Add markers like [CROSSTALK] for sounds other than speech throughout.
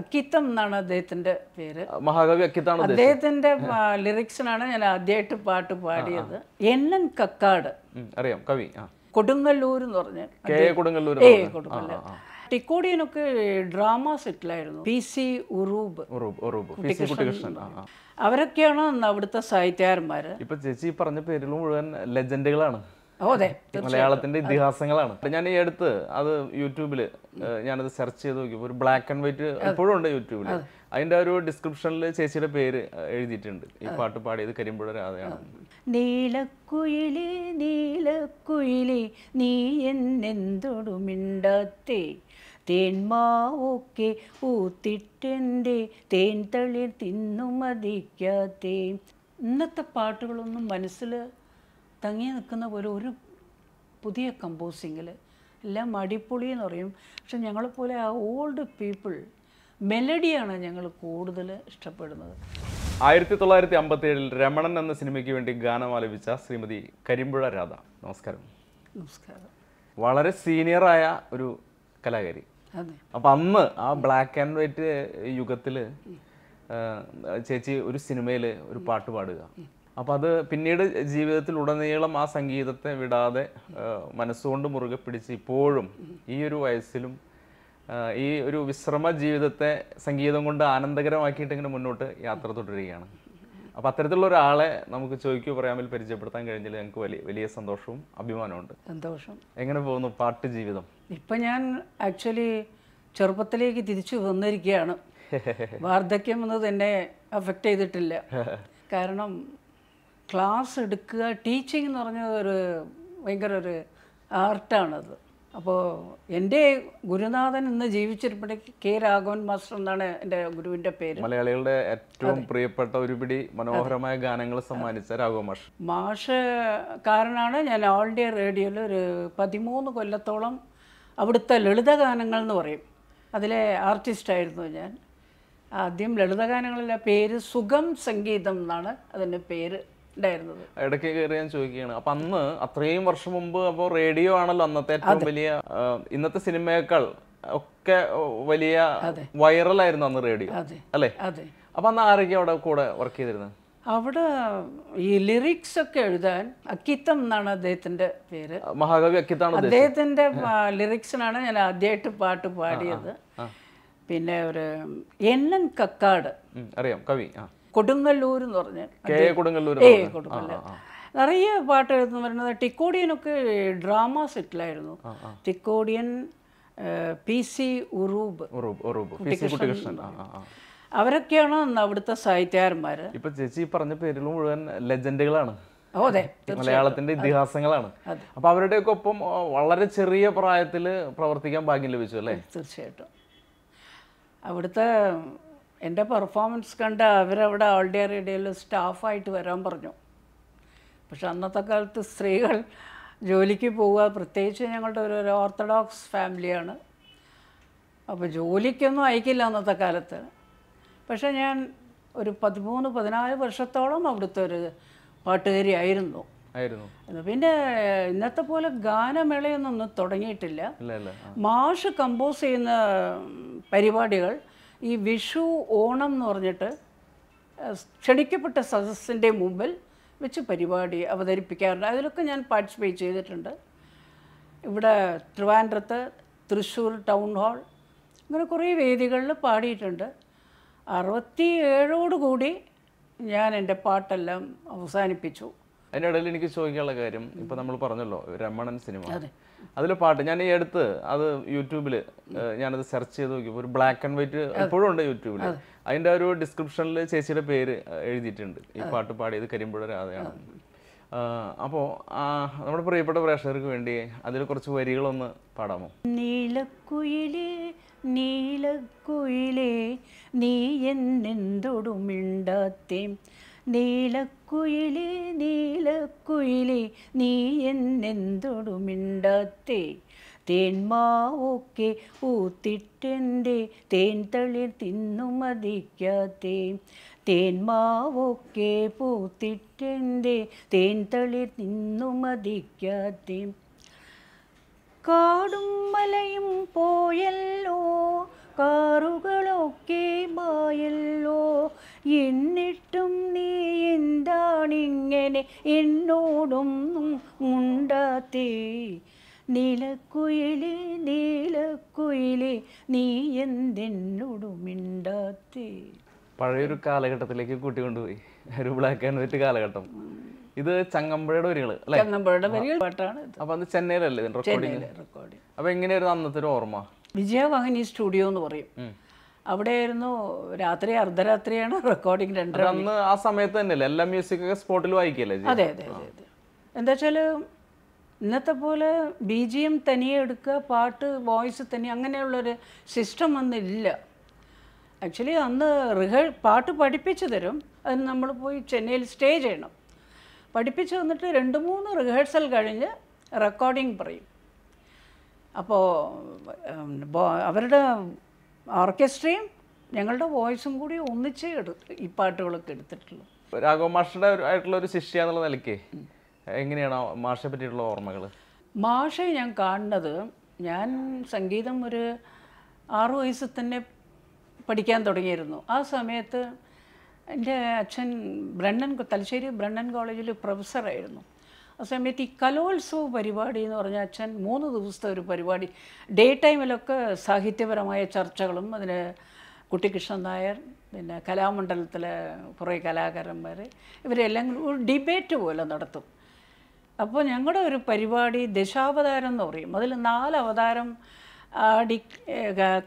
അക്കിത്തം എന്നാണ് അദ്ദേഹത്തിന്റെ പേര് മഹാകവി അക്കിത്താണ് അദ്ദേഹത്തിന്റെ ലിറിക്സിനാണ് ഞാൻ ആദ്യമായിട്ട് പാട്ട് പാടിയത് എൻ എൻ കക്കാട് അറിയാം കവി കൊടുങ്ങല്ലൂർ എന്ന് പറഞ്ഞ് കൊടുങ്ങല്ലൂർ കൊടുങ്ങല്ലൂർ ടിക്കോടിയനൊക്കെ ഡ്രാമ സെറ്റിലായിരുന്നു പി സി ഉറൂബ് കുട്ടികൃഷ്ണൻ അവരൊക്കെയാണ് അവിടുത്തെ സാഹിത്യകാരന്മാര് ഇപ്പൊ ചേച്ചി പറഞ്ഞ പേരിലും മുഴുവൻ ലെജൻഡുകളാണ് മലയാളത്തിന്റെ ഇതിഹാസങ്ങളാണ് ഞാൻ ഈ അടുത്ത് അത് യൂട്യൂബിൽ ഞാനത് സെർച്ച് ചെയ്ത് നോക്കിയപ്പോൾ ഒരു ബ്ലാക്ക് ആൻഡ് വൈറ്റ് എപ്പോഴും ഉണ്ട് യൂട്യൂബിൽ അതിന്റെ ഒരു ഡിസ്ക്രിപ്ഷനിൽ ചേച്ചിയുടെ പേര് എഴുതിയിട്ടുണ്ട് ഈ പാട്ട് പാടിയത് കരിമ്പുഴ രാധയാണ് നീലക്കുയിലേ നീലക്കുയിലേ നീ എന്നെന്തൊടു മിണ്ടാത്തേ തേൻമാവൊക്കെ ഊത്തിട്ടെന്തേ തേൻ തിന്നു മതിക്കാത്തേ ഇന്നത്തെ പാട്ടുകളൊന്നും മനസ്സിൽ തങ്ങി നിൽക്കുന്ന പോലെ ഒരു പുതിയ കമ്പോസിങ്ങിൽ എല്ലാം മടിപ്പൊളി എന്ന് പറയും പക്ഷെ ഞങ്ങളെപ്പോലെ ആ ഓൾഡ് പീപ്പിൾ മെലഡിയാണ് ഞങ്ങൾ കൂടുതൽ ഇഷ്ടപ്പെടുന്നത് ആയിരത്തി തൊള്ളായിരത്തി അമ്പത്തി ഏഴിൽ രമണൻ എന്ന സിനിമയ്ക്ക് വേണ്ടി ഗാനം ആലപിച്ച ശ്രീമതി കരിമ്പുഴ രാധ നമസ്കാരം നമസ്കാരം വളരെ സീനിയറായ ഒരു കലാകാരി അപ്പം അന്ന് ആ ബ്ലാക്ക് ആൻഡ് വൈറ്റ് യുഗത്തിൽ ചേച്ചി ഒരു സിനിമയിൽ ഒരു പാട്ട് പാടുക അപ്പോൾ അത് പിന്നീട് ജീവിതത്തിൽ ഉടനീളം ആ സംഗീതത്തെ വിടാതെ മനസ്സുകൊണ്ട് മുറുകെ പിടിച്ച് ഇപ്പോഴും ഈ ഒരു വയസ്സിലും ഈ ഒരു വിശ്രമ ജീവിതത്തെ സംഗീതം കൊണ്ട് ആനന്ദകരമാക്കിയിട്ട് ഇങ്ങനെ മുന്നോട്ട് യാത്ര തുടരുകയാണ് അപ്പോൾ അത്തരത്തിലുള്ള ഒരാളെ നമുക്ക് ചോദിക്കൂ പറയാമിൽ പരിചയപ്പെടുത്താൻ കഴിഞ്ഞാൽ ഞങ്ങൾക്ക് വലിയ വലിയ സന്തോഷവും അഭിമാനമുണ്ട് സന്തോഷം എങ്ങനെ പോകുന്നു പാട്ട് ജീവിതം ഇപ്പം ഞാൻ ആക്ച്വലി ചെറുപ്പത്തിലേക്ക് തിരിച്ചു വന്നിരിക്കുകയാണ് [LAUGHS] വാർദ്ധക്യം എന്നത് എന്നെ അഫക്റ്റ് ചെയ്തിട്ടില്ല [LAUGHS] കാരണം ക്ലാസ് എടുക്കുക ടീച്ചിങ് എന്ന് പറഞ്ഞ ഒരു ഭയങ്കര ഒരു ആർട്ടാണത് അപ്പോൾ എൻ്റെ ഗുരുനാഥൻ ഇന്ന് ജീവിച്ചിരുമ്പോഴേക്ക് കെ രാഘവൻ മാസ്റ്റർ എന്നാണ് എൻ്റെ ഗുരുവിൻ്റെ പേര് മലയാളികളുടെ ഏറ്റവും പ്രിയപ്പെട്ട ഒരുപിടി മനോഹരമായ ഗാനങ്ങൾ സമ്മാനിച്ച രാഘവ മാഷ് മാഷ് കാരനാണ് ഞാൻ ഓൾ ഇന്ത്യ റേഡിയോയിൽ ഒരു പതിമൂന്ന് കൊല്ലത്തോളം അവിടുത്തെ ലളിതഗാനങ്ങൾ എന്ന് പറയും അതിലെ ആർട്ടിസ്റ്റായിരുന്നു ഞാൻ ആദ്യം ലളിതഗാനങ്ങളിലെ പേര് സുഖം സംഗീതം എന്നാണ് അതിൻ്റെ പേര് ഇടയ്ക്ക് കയറി ഞാൻ ചോദിക്കുകയാണ് അപ്പൊ അന്ന് അത്രയും വർഷം മുമ്പ് അപ്പോൾ റേഡിയോ ആണല്ലോ അന്നത്തെ ഏറ്റവും വലിയ ഇന്നത്തെ സിനിമയേക്കാൾ ഒക്കെ വലിയ വൈറലായിരുന്നു അന്ന് റേഡിയോ അല്ലേ അപ്പൊ അന്ന് ആരൊക്കെ അവിടെ കൂടെ വർക്ക് ചെയ്തിരുന്നത് അവിടെ ഈ ലിറിക്സ് ഒക്കെ എഴുതാൻ അക്കിത്തം എന്നാണ് അദ്ദേഹത്തിന്റെ പേര് മഹാകവി അക്കിത്താണ് അദ്ദേഹത്തിന്റെ ലിറിക്സിനാണ് ഞാൻ ആദ്യമായിട്ട് പാട്ട് പാടിയത് പിന്നെ ഒരു എൻ എൻ കക്കാട് അറിയാം കവി കൊടുങ്ങല്ലൂർ എന്ന് പറഞ്ഞ് കൊടുങ്ങല്ലൂർ ഏ കൊടുങ്ങല്ലൂർ നിറയെ പാട്ട് എഴുതുന്നു വരുന്നത് ഡ്രാമ സെറ്റിലായിരുന്നു ടിക്കോഡിയൻ പി സി ഉറൂബ് കുട്ടികൃഷ്ണൻ അവരൊക്കെയാണ് അവിടുത്തെ സാഹിത്യകാരന്മാർ ഇപ്പൊ ചേച്ചി പറഞ്ഞ പേരിൽ മുഴുവൻ ലെജൻഡുകളാണ് മലയാളത്തിന്റെ ഇതിഹാസങ്ങളാണ് അപ്പൊ അവരുടെയൊക്കെ ഒപ്പം വളരെ ചെറിയ പ്രായത്തിൽ പ്രവർത്തിക്കാൻ ഭാഗ്യം ലഭിച്ചു അല്ലേ തീർച്ചയായിട്ടും അവിടുത്തെ എൻ്റെ പെർഫോമൻസ് കണ്ട് അവരവിടെ ആളുടെ റേഡിയോയിൽ സ്റ്റാഫായിട്ട് വരാൻ പറഞ്ഞു പക്ഷെ അന്നത്തെ കാലത്ത് സ്ത്രീകൾ ജോലിക്ക് പോവുക പ്രത്യേകിച്ച് ഞങ്ങളുടെ ഒരു ഓർത്തഡോക്സ് ഫാമിലിയാണ് അപ്പോൾ ജോലിക്കൊന്നും അയക്കില്ല അന്നത്തെ കാലത്ത് പക്ഷെ ഞാൻ ഒരു പതിമൂന്ന് പതിനാല് വർഷത്തോളം അവിടുത്തെ ഒരു പാട്ടുകാരി ആയിരുന്നു ആയിരുന്നു പിന്നെ ഇന്നത്തെ പോലെ ഗാനമേളയൊന്നും തുടങ്ങിയിട്ടില്ല മാഷ് കമ്പോസ് ചെയ്യുന്ന പരിപാടികൾ ഈ വിഷു ഓണം എന്ന് പറഞ്ഞിട്ട് ക്ഷണിക്കപ്പെട്ട സദസ്സിൻ്റെ മുമ്പിൽ വെച്ച് പരിപാടി അവതരിപ്പിക്കാറുണ്ട് അതിലൊക്കെ ഞാൻ പാർട്ടിസിപ്പേറ്റ് ചെയ്തിട്ടുണ്ട് ഇവിടെ ട്രിവാൻഡ്രത്ത് തൃശ്ശൂർ ടൗൺ ഹാൾ അങ്ങനെ കുറേ വേദികളിൽ പാടിയിട്ടുണ്ട് അറുപത്തി ഏഴോടുകൂടി ഞാൻ എൻ്റെ പാട്ടെല്ലാം അവസാനിപ്പിച്ചു അതിനിടയിൽ എനിക്ക് ചോദിക്കാനുള്ള കാര്യം ഇപ്പം നമ്മൾ പറഞ്ഞല്ലോ രമണൻ സിനിമ അതിലെ പാട്ട് ഞാൻ ഈ അടുത്ത് അത് യൂട്യൂബിൽ ഞാനത് സെർച്ച് ചെയ്ത് നോക്കിയപ്പോൾ ഒരു ബ്ലാക്ക് ആൻഡ് വൈറ്റ് എപ്പോഴും ഉണ്ട് യൂട്യൂബിൽ അതിൻ്റെ ഒരു ഡിസ്ക്രിപ്ഷനിൽ ചേച്ചിയുടെ പേര് എഴുതിയിട്ടുണ്ട് ഈ പാട്ട് പാടിയത് കരിമ്പുഴ രാധയാണ് അപ്പോൾ നമ്മുടെ പ്രിയപ്പെട്ട പ്രേക്ഷകർക്ക് വേണ്ടി അതിൽ കുറച്ച് വരികളൊന്ന് പാടാമോ നീലക്കുയിലേ നീലക്കുയിലേ നീ എന്നെന്തോടും മിണ്ടാത്തേ നീല നീല നീലക്കുയിലേ നീ എന്നെന്തൊടു മിണ്ടാത്തേ തേന്മാവൊക്കെ ഊത്തിട്ടെൻ്റെ തേൻ തളിർ തിന്നു മതിക്കാത്തേ തേൻമാവൊക്കെ പൂത്തിട്ടെൻ്റെ തേൻ തളിർ തിന്നു മതിക്കാത്തേ കാടും മലയും പോയല്ലോ കാറുകളൊക്കെ മായല്ലോ എന്നിട്ടും നീ എന്താണിങ്ങനെ എന്നോടൊന്നും ഉണ്ടാത്തേ നീലക്കുയിലെ നീലക്കുയിലെ നീ എന്തെന്നോടുമിണ്ടാത്തേ പഴയൊരു കാലഘട്ടത്തിലേക്ക് കൂട്ടിക്കൊണ്ടുപോയി കൊണ്ടുപോയി ഒരു ബ്ലാക്ക് ആൻഡ് വൈറ്റ് കാലഘട്ടം ഇത് ചങ്ങമ്പുഴയുടെ വരികള് ചങ്ങമ്പുഴയുടെ വരികൾ പാട്ടാണ് അപ്പൊ അത് ചെന്നൈയിലല്ലേ റെക്കോർഡിംഗ് അപ്പൊ എങ്ങനെയായിരുന്നു അന്നത്തെ ഒരു ഓർമ്മ വിജയവാഹിനി സ്റ്റുഡിയോ എന്ന് പറയും അവിടെയായിരുന്നു രാത്രി അർദ്ധരാത്രിയാണ് റെക്കോർഡിംഗ് രണ്ടര അന്ന് ആ സമയത്ത് തന്നെയല്ലേ എല്ലാ മ്യൂസിക് സ്പോട്ടിൽ വായിക്കല്ലേ അതെ അതെ അതെ എന്താ വെച്ചാൽ ഇന്നത്തെ പോലെ ബി ജി എം തനിയെ എടുക്കുക പാട്ട് വോയിസ് തനിയെ അങ്ങനെയുള്ളൊരു സിസ്റ്റം ഇല്ല ആക്ച്വലി അന്ന് റിഹ പാട്ട് പഠിപ്പിച്ചു തരും അത് നമ്മൾ പോയി ചെന്നൈയിൽ സ്റ്റേ ചെയ്യണം പഠിപ്പിച്ചു വന്നിട്ട് രണ്ട് മൂന്ന് റിഹേഴ്സൽ കഴിഞ്ഞ് റെക്കോർഡിംഗ് പറയും അപ്പോൾ അവരുടെ ഓർക്കസ്ട്രയും ഞങ്ങളുടെ വോയിസും കൂടി ഒന്നിച്ചേ ഈ പാട്ടുകളൊക്കെ എടുത്തിട്ടുള്ളൂ രാഘവ മാഷയുടെ ആയിട്ടുള്ള ഒരു ശിഷ്യ എന്നുള്ള നിലയ്ക്ക് എങ്ങനെയാണ് മാഷയെ പറ്റിയിട്ടുള്ള ഓർമ്മകൾ മാഷെ ഞാൻ കാണുന്നത് ഞാൻ സംഗീതം ഒരു ആറു വയസ്സിൽ തന്നെ പഠിക്കാൻ തുടങ്ങിയിരുന്നു ആ സമയത്ത് എൻ്റെ അച്ഛൻ ബ്രണ്ണൻ തലശ്ശേരി ബ്രണ്ണൻ കോളേജിൽ പ്രൊഫസറായിരുന്നു ആ സമയത്ത് ഈ കലോത്സവ പരിപാടി എന്ന് പറഞ്ഞാൽ അച്ഛൻ മൂന്ന് ദിവസത്തെ ഒരു പരിപാടി ഡേ ടൈമിലൊക്കെ സാഹിത്യപരമായ ചർച്ചകളും അതിന് കുട്ടിക്കൃഷ്ണൻ നായർ പിന്നെ കലാമണ്ഡലത്തിലെ കുറേ കലാകാരന്മാർ ഇവരെല്ലാം ഒരു ഡിബേറ്റ് പോലെ നടത്തും അപ്പോൾ ഞങ്ങളുടെ ഒരു പരിപാടി ദശാവതാരം എന്ന് പറയും അതിൽ നാല് അവതാരം ആടി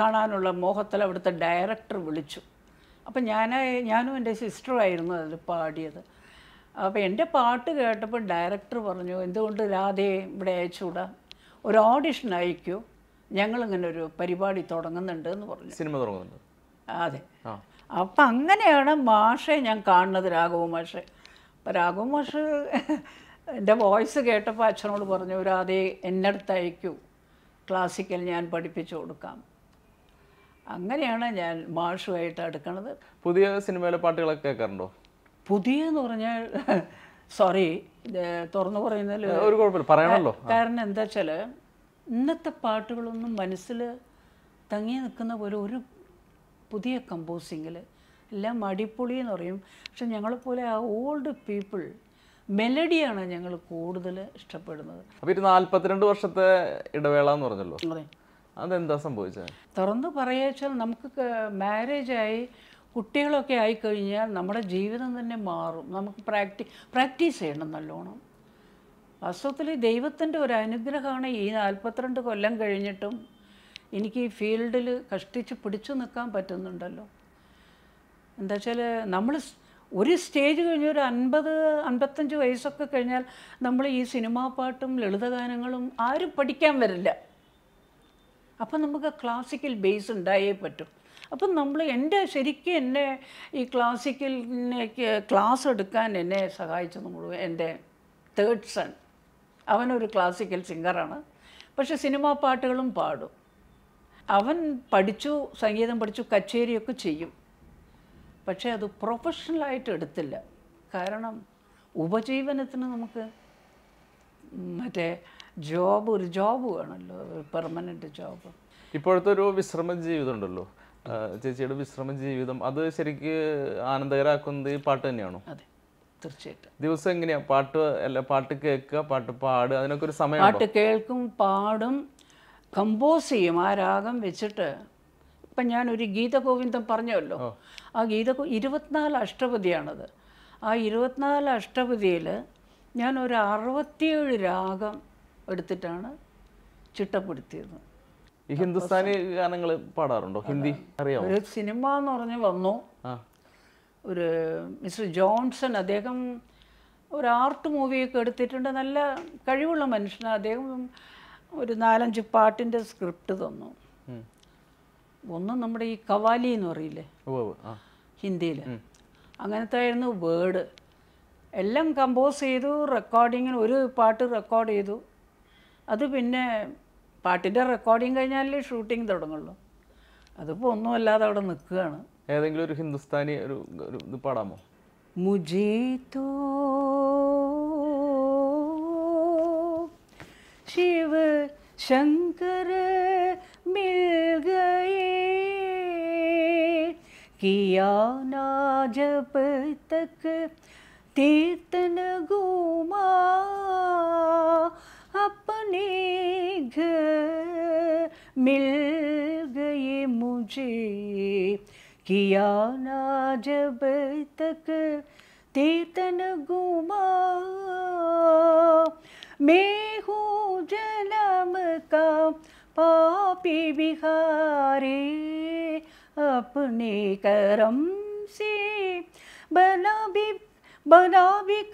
കാണാനുള്ള മോഹത്തിൽ അവിടുത്തെ ഡയറക്ടർ വിളിച്ചു അപ്പം ഞാൻ ഞാനും എൻ്റെ ആയിരുന്നു അതിൽ പാടിയത് അപ്പോൾ എൻ്റെ പാട്ട് കേട്ടപ്പോൾ ഡയറക്ടർ പറഞ്ഞു എന്തുകൊണ്ട് രാധയെ ഇവിടെ അയച്ചുകൂടാ ഒരു ഓഡിഷൻ അയക്കൂ ഞങ്ങളിങ്ങനെ ഒരു പരിപാടി തുടങ്ങുന്നുണ്ട് എന്ന് പറഞ്ഞു സിനിമ തുടങ്ങുന്നുണ്ട് അതെ അപ്പം അങ്ങനെയാണ് മാഷെ ഞാൻ കാണുന്നത് രാഘവ മാഷെ അപ്പം രാഘവ മാഷ് എൻ്റെ വോയിസ് കേട്ടപ്പോൾ അച്ഛനോട് പറഞ്ഞു രാധയെ എന്നടുത്ത് അയക്കൂ ക്ലാസിക്കൽ ഞാൻ പഠിപ്പിച്ചു കൊടുക്കാം അങ്ങനെയാണ് ഞാൻ മാഷുമായിട്ട് അടുക്കണത് പുതിയ സിനിമയിലെ പാട്ടുകളൊക്കെ കേൾക്കാറുണ്ടോ എന്ന് പറഞ്ഞാൽ സോറി തുറന്നു പറയുന്നതിൽ ഒരു പറയണല്ലോ കാരണം എന്താ വെച്ചാല് ഇന്നത്തെ പാട്ടുകളൊന്നും മനസ്സിൽ തങ്ങി നിൽക്കുന്ന പോലെ ഒരു പുതിയ കമ്പോസിങ്ങിൽ എല്ലാം അടിപൊളി എന്ന് പറയും പക്ഷെ ഞങ്ങളെപ്പോലെ ആ ഓൾഡ് പീപ്പിൾ മെലഡിയാണ് ഞങ്ങൾ കൂടുതൽ ഇഷ്ടപ്പെടുന്നത് നാൽപ്പത്തിരണ്ട് വർഷത്തെ ഇടവേള എന്ന് പറഞ്ഞല്ലോ അതെന്താ സംഭവിച്ചത് തുറന്ന് പറയാച്ചാൽ നമുക്ക് മാരേജായി കുട്ടികളൊക്കെ ആയിക്കഴിഞ്ഞാൽ നമ്മുടെ ജീവിതം തന്നെ മാറും നമുക്ക് പ്രാക്ടീ പ്രാക്ടീസ് ചെയ്യണം നല്ലോണം വാസ്തവത്തിൽ ദൈവത്തിൻ്റെ ഒരു അനുഗ്രഹമാണ് ഈ നാൽപ്പത്തിരണ്ട് കൊല്ലം കഴിഞ്ഞിട്ടും എനിക്ക് ഈ ഫീൽഡിൽ കഷ്ടിച്ച് പിടിച്ചു നിൽക്കാൻ പറ്റുന്നുണ്ടല്ലോ എന്താ വെച്ചാൽ നമ്മൾ ഒരു സ്റ്റേജ് കഴിഞ്ഞ് ഒരു അൻപത് അൻപത്തഞ്ച് വയസ്സൊക്കെ കഴിഞ്ഞാൽ നമ്മൾ ഈ സിനിമാ പാട്ടും ലളിതഗാനങ്ങളും ആരും പഠിക്കാൻ വരില്ല അപ്പം നമുക്ക് ക്ലാസിക്കൽ ബേസ് ഉണ്ടായേ പറ്റും അപ്പം നമ്മൾ എൻ്റെ ശരിക്കും എന്നെ ഈ ക്ലാസിക്കലിനേക്ക് ക്ലാസ് എടുക്കാൻ എന്നെ സഹായിച്ചത് മുഴുവൻ എൻ്റെ തേർഡ് സൺ അവനൊരു ക്ലാസിക്കൽ സിംഗറാണ് പക്ഷെ സിനിമാ പാട്ടുകളും പാടും അവൻ പഠിച്ചു സംഗീതം പഠിച്ചു കച്ചേരിയൊക്കെ ചെയ്യും പക്ഷേ അത് പ്രൊഫഷണലായിട്ട് എടുത്തില്ല കാരണം ഉപജീവനത്തിന് നമുക്ക് മറ്റേ ജോബ് ഒരു ജോബ് വേണമല്ലോ പെർമനൻറ്റ് ജോബ് ഇപ്പോഴത്തെ ഒരു വിശ്രമ ജീവിതം ഉണ്ടല്ലോ ചേച്ചിയുടെ വിശ്രമ ജീവിതം അത് ശരിക്ക് ആനന്ദകരാക്കുന്നത് ഈ പാട്ട് തന്നെയാണോ അതെ തീർച്ചയായിട്ടും ദിവസം എങ്ങനെയാ പാട്ട് അല്ല പാട്ട് കേൾക്കുക പാട്ട് പാടുക അതിനൊക്കെ ഒരു സമയം പാട്ട് കേൾക്കും പാടും കമ്പോസ് ചെയ്യും ആ രാഗം വെച്ചിട്ട് ഇപ്പം ഞാനൊരു ഗീതഗോവിന്ദം പറഞ്ഞല്ലോ ആ ഗീത ഇരുപത്തിനാല് അഷ്ടപതിയാണത് ആ ഇരുപത്തിനാല് അഷ്ടപതിയിൽ ഞാൻ ഒരു അറുപത്തിയേഴ് രാഗം എടുത്തിട്ടാണ് ചിട്ടപ്പെടുത്തിയത് ഈ ഹിന്ദുസ്ഥാനി ഗാനങ്ങൾ പാടാറുണ്ടോ ഹിന്ദി അറിയാമോ ഒരു സിനിമ എന്ന് പറഞ്ഞ് വന്നു ഒരു മിസ്റ്റർ ജോൺസൺ അദ്ദേഹം ഒരു ആർട്ട് മൂവിയൊക്കെ എടുത്തിട്ടുണ്ട് നല്ല കഴിവുള്ള മനുഷ്യനാണ് അദ്ദേഹം ഒരു നാലഞ്ച് പാട്ടിൻ്റെ സ്ക്രിപ്റ്റ് തന്നു ഒന്ന് നമ്മുടെ ഈ കവാലി എന്ന് പറയില്ലേ ഹിന്ദിയിൽ അങ്ങനത്തെ ആയിരുന്നു വേർഡ് എല്ലാം കമ്പോസ് ചെയ്തു റെക്കോർഡിങ്ങിന് ഒരു പാട്ട് റെക്കോർഡ് ചെയ്തു അത് പിന്നെ പാട്ടിൻ്റെ റെക്കോർഡിങ് കഴിഞ്ഞാലേ ഷൂട്ടിംഗ് തുടങ്ങുള്ളൂ അതിപ്പോൾ ഒന്നുമല്ലാതെ അവിടെ നിൽക്കുകയാണ് ഏതെങ്കിലും ഒരു ഹിന്ദുസ്ഥാനി ഒരു ഇത് പാടാമോ മുജേ തോ ശിവ ശങ്കർ മിൽ ജപ തക് തീർത്തന ഗുമാ मिल गए मुझे किया ना जब तक तीर्तन घुमा मैं हूँ जन्म का पापी बिहारी अपने कर्म से बना भी बना बिकारी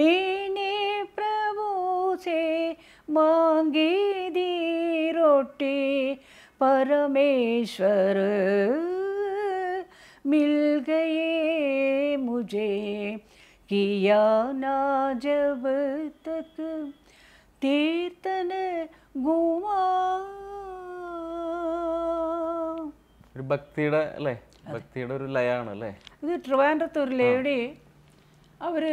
मैंने प्रभु से मांगी दी रोटी परमेश्वर मिल गए मुझे किया ना जब तक തീർത്തന ഒരു ഭക്തിയുടെ അല്ലേ ഭക്തിയുടെ ഒരു ലയാണ് അല്ലേ ഇത് ട്രിവാൻഡ്രത്ത് ഒരു ലയുടെ അവർ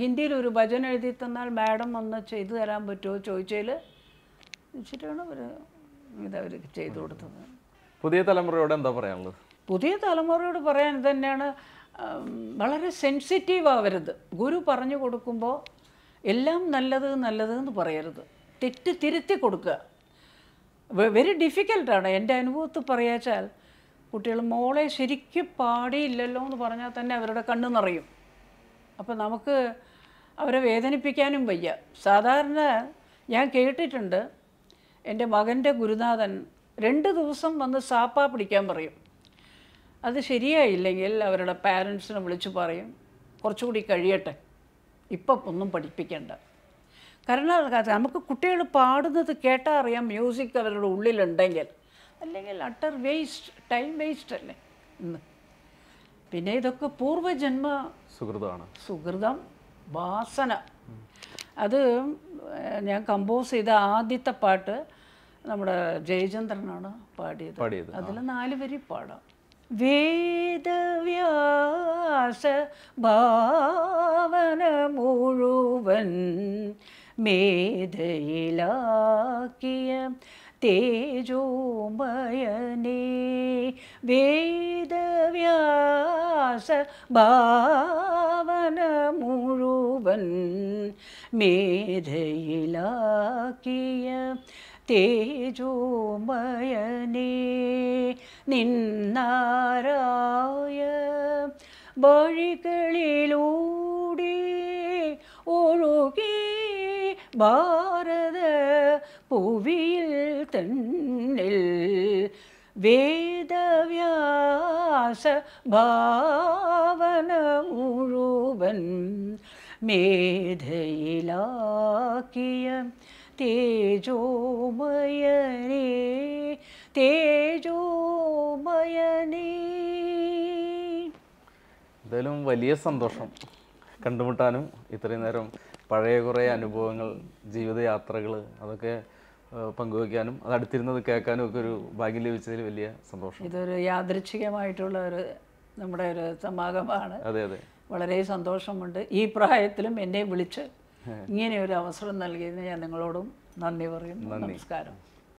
ഹിന്ദിയിൽ ഒരു ഭജന എഴുതി തന്നാൽ മാഡം ഒന്ന് ചെയ്തു തരാൻ പറ്റുമോ ചോദിച്ചതിൽ വെച്ചിട്ടാണ് അവർ ഇതവർ ചെയ്തു കൊടുത്തത് പുതിയ തലമുറയോട് എന്താ പറയാനുള്ളത് പുതിയ തലമുറയോട് പറയാൻ തന്നെയാണ് വളരെ സെൻസിറ്റീവ് ആവരുത് ഗുരു പറഞ്ഞു കൊടുക്കുമ്പോൾ എല്ലാം നല്ലത് നല്ലത് എന്ന് പറയരുത് തെറ്റ് തിരുത്തി കൊടുക്കുക വെരി ഡിഫിക്കൽട്ടാണ് എൻ്റെ അനുഭവത്തിൽ പറയാച്ചാൽ കുട്ടികൾ മോളെ ശരിക്കും പാടിയില്ലല്ലോ എന്ന് പറഞ്ഞാൽ തന്നെ അവരുടെ കണ്ണു നിറയും അപ്പോൾ നമുക്ക് അവരെ വേദനിപ്പിക്കാനും വയ്യ സാധാരണ ഞാൻ കേട്ടിട്ടുണ്ട് എൻ്റെ മകൻ്റെ ഗുരുനാഥൻ രണ്ട് ദിവസം വന്ന് സാപ്പ പിടിക്കാൻ പറയും അത് ശരിയായില്ലെങ്കിൽ അവരുടെ പാരൻസിനെ വിളിച്ചു പറയും കുറച്ചുകൂടി കഴിയട്ടെ ഇപ്പം ഒന്നും പഠിപ്പിക്കേണ്ട കാരണം നമുക്ക് കുട്ടികൾ പാടുന്നത് കേട്ടാൽ അറിയാം മ്യൂസിക് അവരുടെ ഉള്ളിലുണ്ടെങ്കിൽ അല്ലെങ്കിൽ അട്ടർ വേസ്റ്റ് ടൈം വേസ്റ്റ് അല്ലേ ഇന്ന് പിന്നെ ഇതൊക്കെ പൂർവ്വജന്മ സുഹൃതമാണ് സുഹൃതം വാസന അത് ഞാൻ കമ്പോസ് ചെയ്ത ആദ്യത്തെ പാട്ട് നമ്മുടെ ജയചന്ദ്രനാണ് പാടിയത് പാടിയത് അതിൽ നാല് വരി പാടാം വേദവ്യാസ ഭാവന മുഴുവൻ മേധയിലാക്കിയ തേജോമയനെ വേദവ്യാസ ഭാവന മുഴുവൻ മേധയിലാക്കിയ തേജോമയനെ നിന്നാരായ വഴികളിലൂടെ ഒഴുകി ബാ പൂവിയിൽ തന്നിൽ വേദവ്യാസ ഭാവന മുഴുവൻ മേധയിലാക്കിയ തേജോമയനേ തേജോമയനേ എന്തായാലും വലിയ സന്തോഷം കണ്ടുമുട്ടാനും ഇത്രയും നേരം പഴയ കുറേ അനുഭവങ്ങൾ ജീവിതയാത്രകൾ അതൊക്കെ പങ്കുവെക്കാനും അത് അടുത്തിരുന്നത് കേൾക്കാനും ഒക്കെ ഒരു ഭാഗ്യം ലഭിച്ചതിൽ വലിയ സന്തോഷം ഇതൊരു യാദൃച്ഛികമായിട്ടുള്ള ഒരു നമ്മുടെ ഒരു സമാഗമാണ് അതെ അതെ വളരെ സന്തോഷമുണ്ട് ഈ പ്രായത്തിലും എന്നെ വിളിച്ച് ഇങ്ങനെ ഒരു അവസരം നൽകിയതിന് ഞാൻ നിങ്ങളോടും നന്ദി പറയുന്നു നമസ്കാരം